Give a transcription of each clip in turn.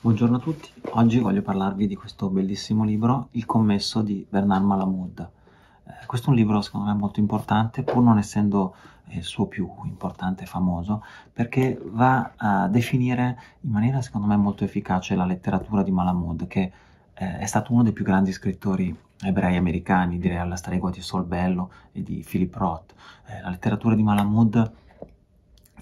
Buongiorno a tutti, oggi voglio parlarvi di questo bellissimo libro, Il commesso di Bernard Malamud. Eh, questo è un libro secondo me molto importante, pur non essendo eh, il suo più importante e famoso, perché va a definire in maniera secondo me molto efficace la letteratura di Malamud, che eh, è stato uno dei più grandi scrittori ebrei americani, direi alla stregua di Solbello e di Philip Roth. Eh, la letteratura di Malamud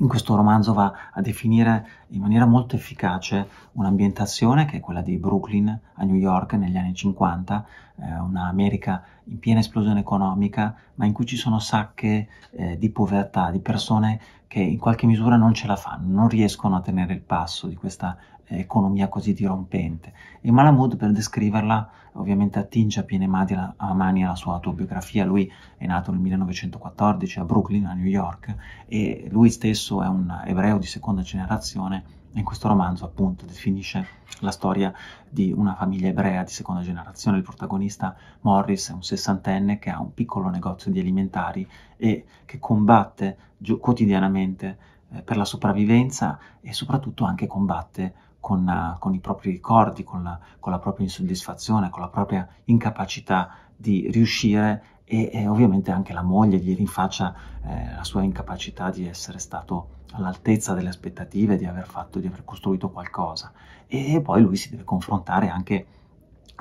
in questo romanzo va a definire in maniera molto efficace un'ambientazione che è quella di Brooklyn a New York negli anni 50, eh, un'America in piena esplosione economica, ma in cui ci sono sacche eh, di povertà, di persone che in qualche misura non ce la fanno, non riescono a tenere il passo di questa economia così dirompente. E Malamud, per descriverla, ovviamente attinge a piene mani a mani alla sua autobiografia. Lui è nato nel 1914 a Brooklyn, a New York, e lui stesso è un ebreo di seconda generazione. In questo romanzo, appunto, definisce la storia di una famiglia ebrea di seconda generazione. Il protagonista Morris è un sessantenne che ha un piccolo negozio di alimentari e che combatte quotidianamente eh, per la sopravvivenza e soprattutto anche combatte con, eh, con i propri ricordi, con la, con la, propria insoddisfazione, con la propria incapacità di riuscire e, e ovviamente anche la moglie gli rinfaccia eh, la sua incapacità di essere stato all'altezza delle aspettative, di aver fatto, di aver costruito qualcosa. E, e poi lui si deve confrontare anche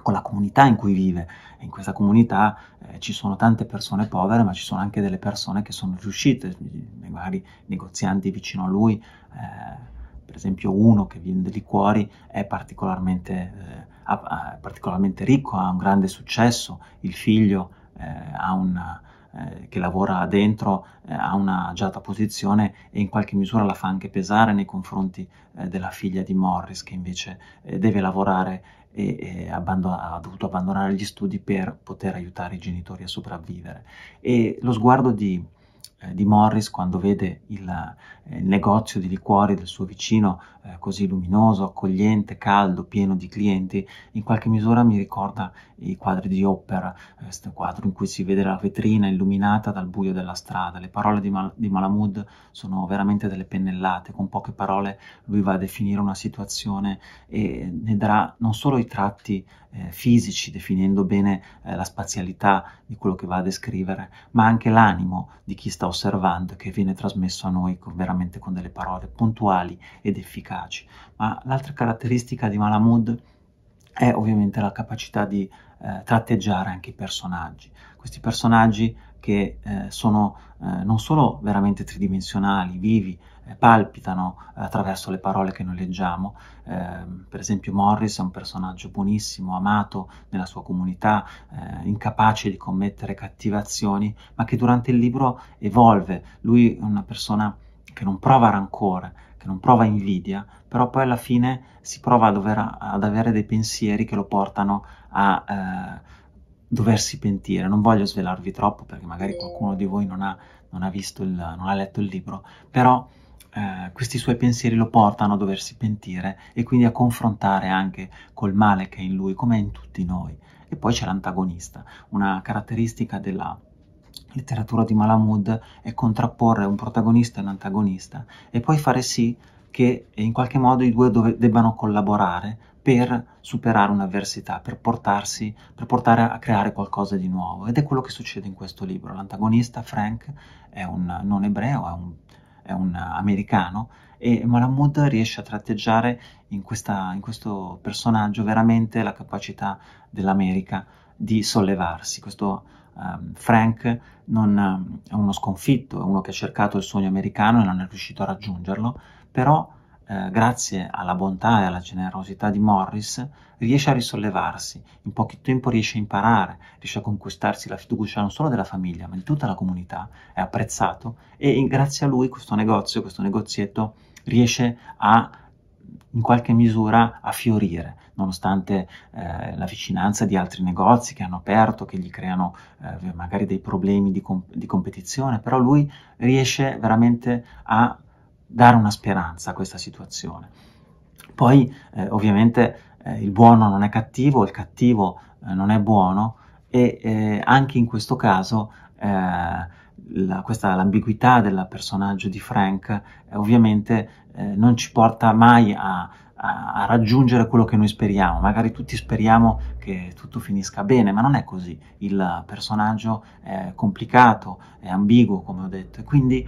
con la comunità in cui vive. In questa comunità eh, ci sono tante persone povere, ma ci sono anche delle persone che sono riuscite, magari negozianti vicino a lui, eh, per esempio uno che vende liquori è particolarmente, eh, particolarmente ricco, ha un grande successo, il figlio eh, una, eh, che lavora dentro eh, ha una agiata posizione e in qualche misura la fa anche pesare nei confronti eh, della figlia di Morris che invece eh, deve lavorare e, e ha dovuto abbandonare gli studi per poter aiutare i genitori a sopravvivere. E lo sguardo di eh, di Morris quando vede il, eh, il, negozio di liquori del suo vicino eh, così luminoso, accogliente, caldo, pieno di clienti, in qualche misura mi ricorda i quadri di Hopper, questo eh, quadro in cui si vede la vetrina illuminata dal buio della strada. Le parole di, Mal di Malamud sono veramente delle pennellate, con poche parole lui va a definire una situazione e ne darà non solo i tratti eh, fisici, definendo bene eh, la spazialità di quello che va a descrivere, ma anche l'animo di chi sta osservante che viene trasmesso a noi con, veramente con delle parole puntuali ed efficaci. Ma l'altra caratteristica di Malamud è ovviamente la capacità di eh, tratteggiare anche i personaggi. Questi personaggi che eh, sono eh, non solo veramente tridimensionali, vivi, eh, palpitano eh, attraverso le parole che noi leggiamo. Eh, per esempio Morris è un personaggio buonissimo, amato nella sua comunità, eh, incapace di commettere cattive azioni, ma che durante il libro evolve. Lui è una persona che non prova rancore, che non prova invidia, però poi alla fine si prova a dover, ad avere dei pensieri che lo portano a... Eh, doversi pentire. Non voglio svelarvi troppo perché magari qualcuno di voi non ha, non ha visto il, non ha letto il libro, però eh, questi suoi pensieri lo portano a doversi pentire e quindi a confrontare anche col male che è in lui, come è in tutti noi. E poi c'è l'antagonista, una caratteristica della letteratura di Malamud è contrapporre un protagonista e un antagonista e poi fare sì che eh, in qualche modo i due dove, debbano collaborare per superare un'avversità, per portarsi, per portare a creare qualcosa di nuovo. Ed è quello che succede in questo libro. L'antagonista, Frank, è un non ebreo, è un è un americano, e Malamud riesce a tratteggiare in, questa, in questo personaggio veramente la capacità dell'America di sollevarsi. Questo um, Frank non, è uno sconfitto, è uno che ha cercato il sogno americano e non è riuscito a raggiungerlo, però eh, grazie alla bontà e alla generosità di Morris, riesce a risollevarsi, in pochi tempo riesce a imparare, riesce a conquistarsi la fiducia non solo della famiglia, ma di tutta la comunità, è apprezzato e grazie a lui questo negozio, questo negozietto riesce a in qualche misura a fiorire, nonostante eh, la vicinanza di altri negozi che hanno aperto, che gli creano eh, magari dei problemi di, comp- di competizione, però lui riesce veramente a dare una speranza a questa situazione. Poi eh, ovviamente eh, il buono non è cattivo, il cattivo eh, non è buono e eh, anche in questo caso eh, la, questa, l'ambiguità del personaggio di Frank eh, ovviamente non ci porta mai a, a, a, raggiungere quello che noi speriamo. Magari tutti speriamo che tutto finisca bene, ma non è così. Il personaggio è complicato, è ambiguo, come ho detto, e quindi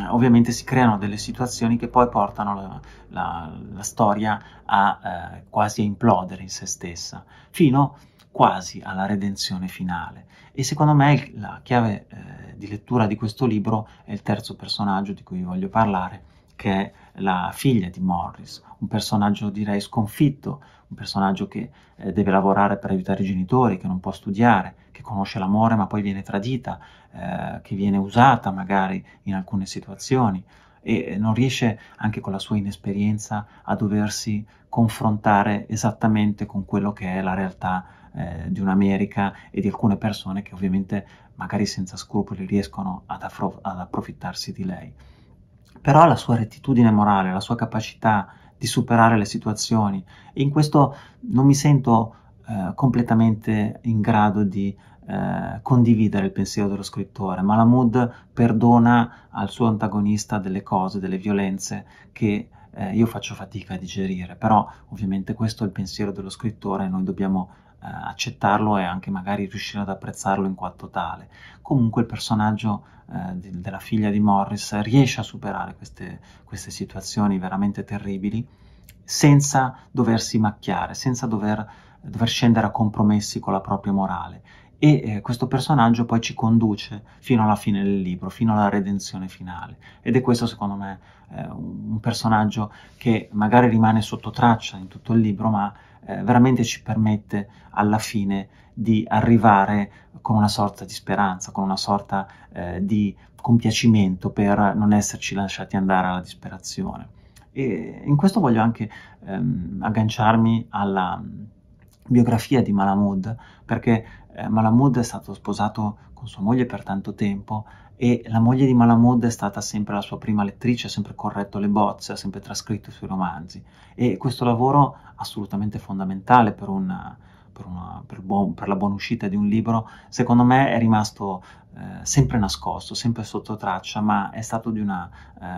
eh, ovviamente si creano delle situazioni che poi portano la, la, la storia a eh, quasi a implodere in se stessa, fino quasi alla redenzione finale. E secondo me la chiave eh, di lettura di questo libro è il terzo personaggio di cui vi voglio parlare, che è la figlia di Morris, un personaggio direi sconfitto, un personaggio che eh, deve lavorare per aiutare i genitori, che non può studiare, che conosce l'amore ma poi viene tradita, eh, che viene usata magari in alcune situazioni e eh, non riesce anche con la sua inesperienza a doversi confrontare esattamente con quello che è la realtà eh, di un'America e di alcune persone che ovviamente magari senza scrupoli riescono ad, ad approfittarsi di lei. Però la sua rettitudine morale, la sua capacità di superare le situazioni, in questo non mi sento eh, completamente in grado di eh, condividere il pensiero dello scrittore. Malamud perdona al suo antagonista delle cose, delle violenze che eh, io faccio fatica a digerire, però ovviamente questo è il pensiero dello scrittore e noi dobbiamo eh, accettarlo e anche magari riuscire ad apprezzarlo in quanto tale. Comunque il personaggio eh, di, della figlia di Morris riesce a superare queste, queste situazioni veramente terribili senza doversi macchiare, senza dover, dover, scendere a compromessi con la propria morale. E eh, questo personaggio poi ci conduce fino alla fine del libro, fino alla redenzione finale. Ed è questo, secondo me, eh, un personaggio che magari rimane sotto traccia in tutto il libro, ma eh, veramente ci permette alla fine di arrivare con una sorta di speranza, con una sorta eh, di compiacimento per non esserci lasciati andare alla disperazione. E in questo voglio anche ehm, agganciarmi alla mm, biografia di Malamud, perché eh, Malamud è stato sposato con sua moglie per tanto tempo e la moglie di Malamud è stata sempre la sua prima lettrice, ha sempre corretto le bozze, ha sempre trascritto i suoi romanzi e questo lavoro assolutamente fondamentale per, una, per, una, per, buon, per la buona uscita di un libro, secondo me è rimasto eh, sempre nascosto, sempre sotto traccia, ma è stato di una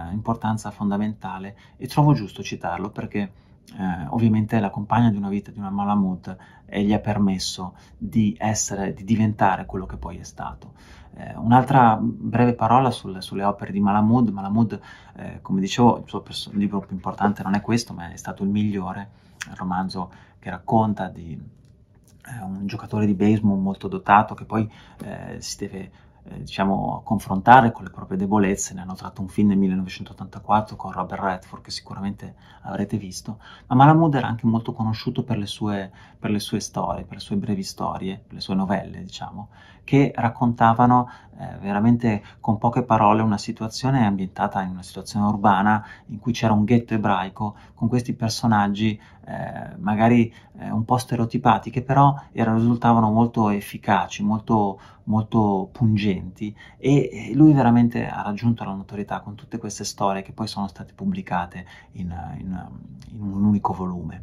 eh, importanza fondamentale e trovo giusto citarlo perché eh, ovviamente la compagna di una vita di una Malamud e eh, gli ha permesso di essere, di diventare quello che poi è stato. Eh, un'altra breve parola sul, sulle opere di Malamud. Malamud, eh, come dicevo, il suo perso- libro più importante non è questo, ma è stato il migliore, il romanzo che racconta di eh, un giocatore di baseball molto dotato che poi eh, si deve eh, diciamo, confrontare con le proprie debolezze, ne hanno tratto un film nel 1984 con Robert Redford che sicuramente avrete visto, ma Malamud era anche molto conosciuto per le sue, per le sue storie, per le sue brevi storie, le sue novelle, diciamo, che raccontavano eh, veramente con poche parole una situazione ambientata in una situazione urbana in cui c'era un ghetto ebraico con questi personaggi eh, magari eh, un po' stereotipati che però era, risultavano molto efficaci, molto molto pungenti e lui veramente ha raggiunto la notorietà con tutte queste storie che poi sono state pubblicate in, in, in un unico volume.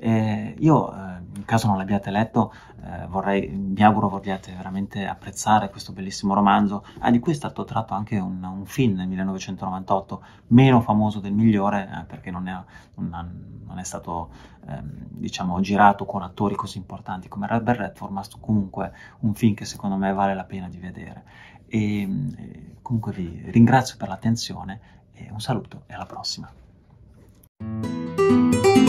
Eh, io, eh, in caso non l'abbiate letto, eh, vorrei, mi auguro vogliate veramente apprezzare questo bellissimo romanzo, ah, di cui è stato tratto anche un, un, film nel 1998, meno famoso del migliore, eh, perché non è, non, non è stato ehm, diciamo, girato con attori così importanti come Robert Redford, ma comunque un film che secondo me vale la pena di vedere. E, eh, comunque vi ringrazio per l'attenzione, un saluto e alla prossima.